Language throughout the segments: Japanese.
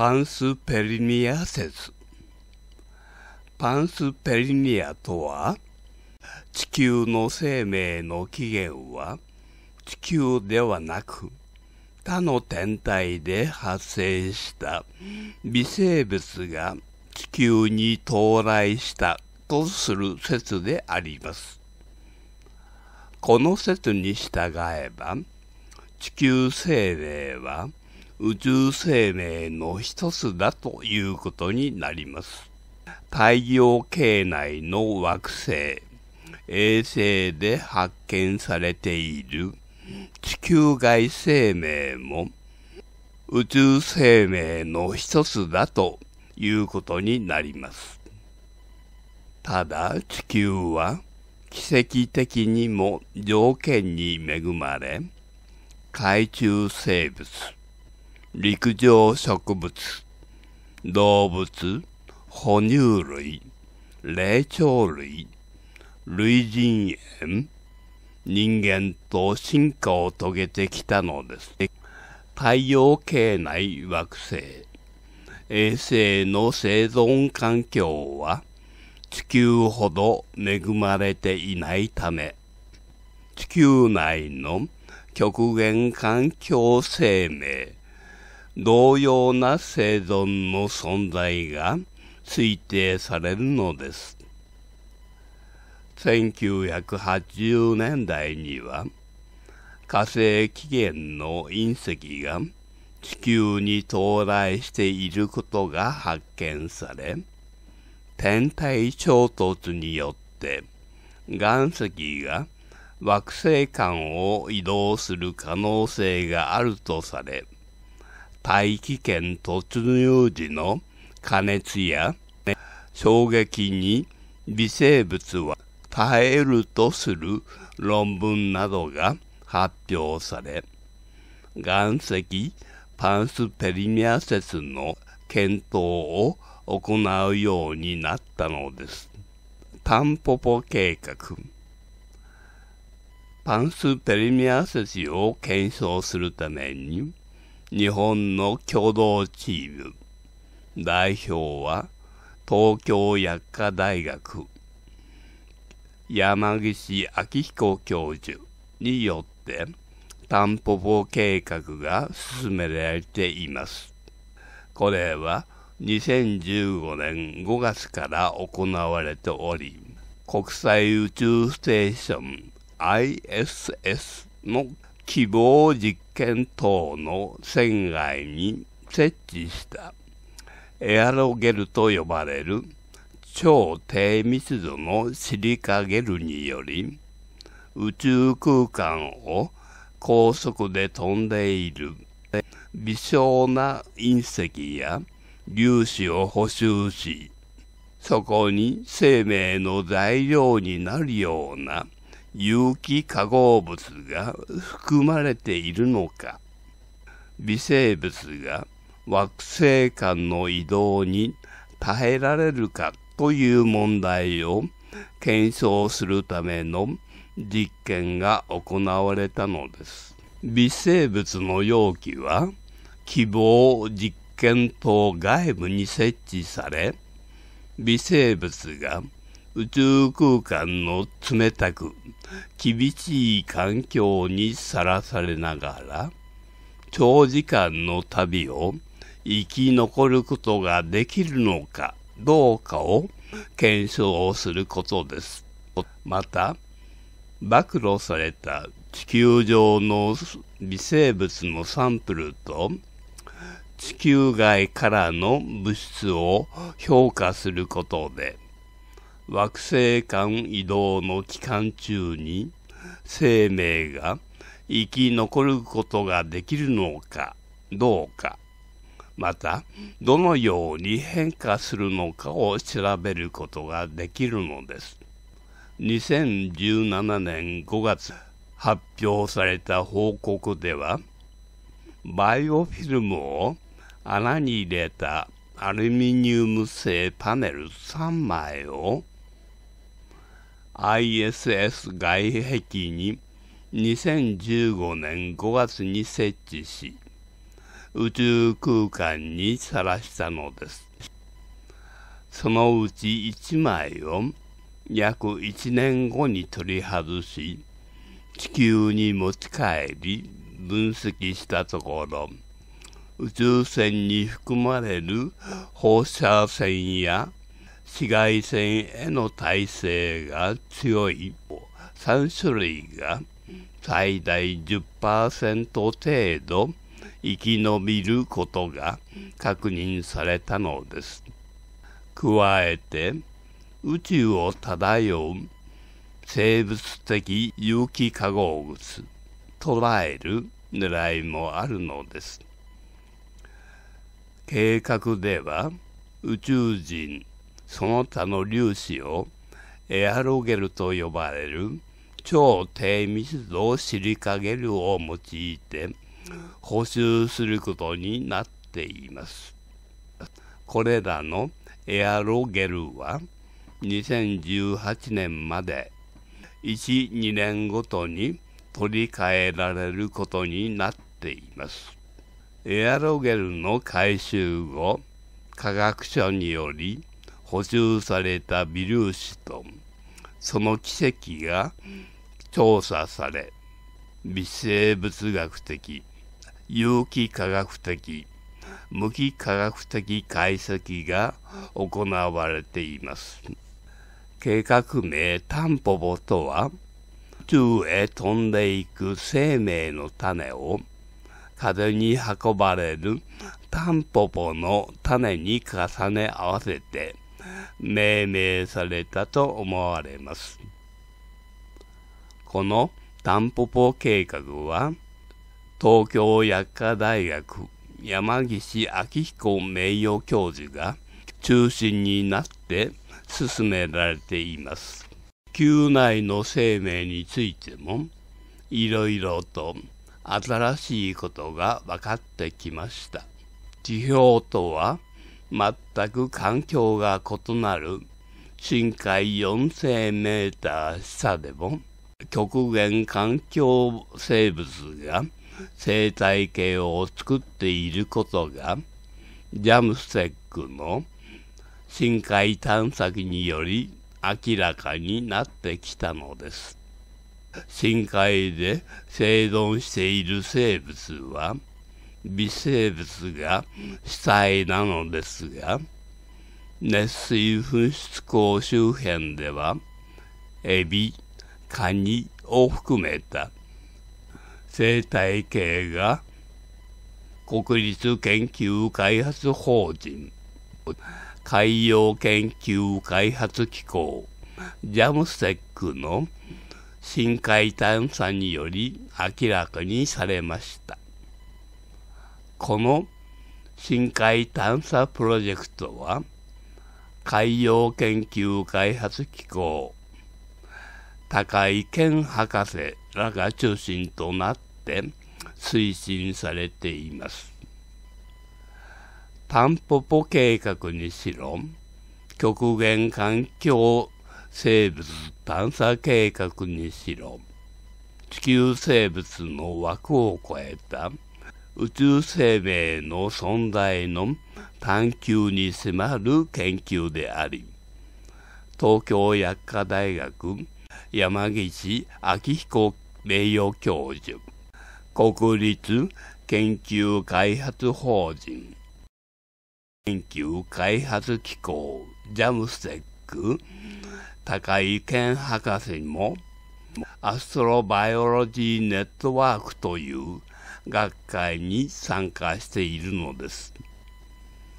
パンスペリニア説パンスペリニアとは地球の生命の起源は地球ではなく他の天体で発生した微生物が地球に到来したとする説であります。この説に従えば地球生命は宇宙生命の一つだということになります。太陽系内の惑星、衛星で発見されている地球外生命も宇宙生命の一つだということになります。ただ地球は奇跡的にも条件に恵まれ、海中生物、陸上植物、動物、哺乳類、霊長類、類人猿、人間と進化を遂げてきたのです。太陽系内惑星、衛星の生存環境は地球ほど恵まれていないため、地球内の極限環境生命、同様な生存の存在が推定されるのです。1980年代には火星起源の隕石が地球に到来していることが発見され天体衝突によって岩石が惑星間を移動する可能性があるとされ大気圏突入時の加熱や衝撃に微生物は耐えるとする論文などが発表され岩石パンスペリミア説の検討を行うようになったのです。タンポポ計画パンスペリミア説を検証するために日本の共同チーム。代表は東京薬科大学山岸昭彦教授によってタンポポ計画が進められています。これは2015年5月から行われており、国際宇宙ステーション ISS の希望実験等の船外に設置したエアロゲルと呼ばれる超低密度のシリカゲルにより宇宙空間を高速で飛んでいる微小な隕石や粒子を補修しそこに生命の材料になるような有機化合物が含まれているのか、微生物が惑星間の移動に耐えられるかという問題を検証するための実験が行われたのです。微生物の容器は希望実験棟外部に設置され、微生物が宇宙空間の冷たく厳しい環境にさらされながら長時間の旅を生き残ることができるのかどうかを検証することです。また暴露された地球上の微生物のサンプルと地球外からの物質を評価することで惑星間移動の期間中に生命が生き残ることができるのかどうかまたどのように変化するのかを調べることができるのです2017年5月発表された報告ではバイオフィルムを穴に入れたアルミニウム製パネル3枚を ISS 外壁に2015年5月に設置し宇宙空間にさらしたのですそのうち1枚を約1年後に取り外し地球に持ち帰り分析したところ宇宙船に含まれる放射線や紫外線への耐性が強い3種類が最大10%程度生き延びることが確認されたのです。加えて宇宙を漂う生物的有機化合物捉える狙いもあるのです計画では宇宙人その他の粒子をエアロゲルと呼ばれる超低密度をシリカゲルを用いて補修することになっています。これらのエアロゲルは2018年まで1、2年ごとに取り替えられることになっています。エアロゲルの回収後、科学書により補充された微粒子とその奇跡が調査され微生物学的有機化学的無機化学的解析が行われています計画名タンポポとは宇宙へ飛んでいく生命の種を風に運ばれるタンポポの種に重ね合わせて命名されたと思われます。このタンポポ計画は、東京薬科大学山岸昭彦名誉教授が中心になって進められています。宮内の生命についても、いろいろと新しいことが分かってきました。地表とは、全く環境が異なる深海4000メーター下でも極限環境生物が生態系を作っていることがジャムステックの深海探索により明らかになってきたのです。深海で生存している生物は微生物が主体なのですが熱水噴出口周辺ではエビカニを含めた生態系が国立研究開発法人海洋研究開発機構ジャムセックの深海探査により明らかにされました。この深海探査プロジェクトは海洋研究開発機構高井健博士らが中心となって推進されていますタンポポ計画にしろ極限環境生物探査計画にしろ地球生物の枠を超えた宇宙生命の存在の探求に迫る研究であり東京薬科大学山岸昭彦名誉教授国立研究開発法人研究開発機構ジャムステック高井健博士もアストロバイオロジーネットワークという学会に参加しているのです。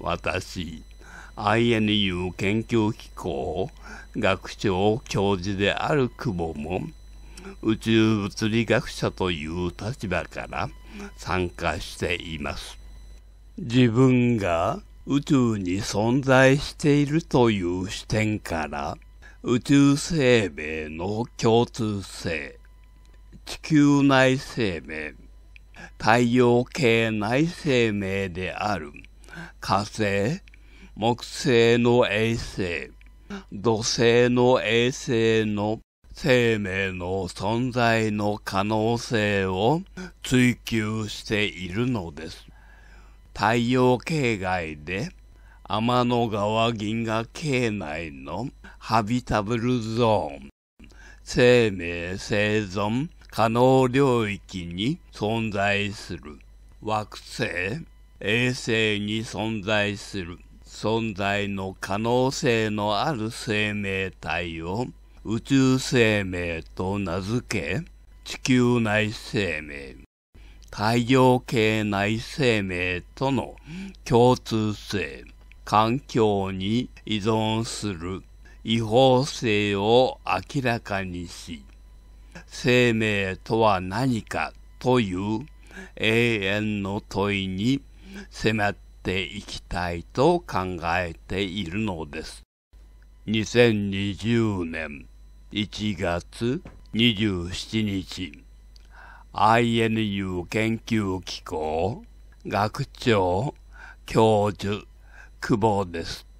私、INU 研究機構学長教授である久保も宇宙物理学者という立場から参加しています。自分が宇宙に存在しているという視点から宇宙生命の共通性、地球内生命、太陽系内生命である火星、木星の衛星、土星の衛星の生命の存在の可能性を追求しているのです。太陽系外で天の川銀河系内のハビタブルゾーン、生命生存可能領域に存在する。惑星、衛星に存在する。存在の可能性のある生命体を宇宙生命と名付け、地球内生命、太陽系内生命との共通性、環境に依存する違法性を明らかにし、生命とは何かという永遠の問いに迫っていきたいと考えているのです。2020年1月27日 INU 研究機構学長教授久保です。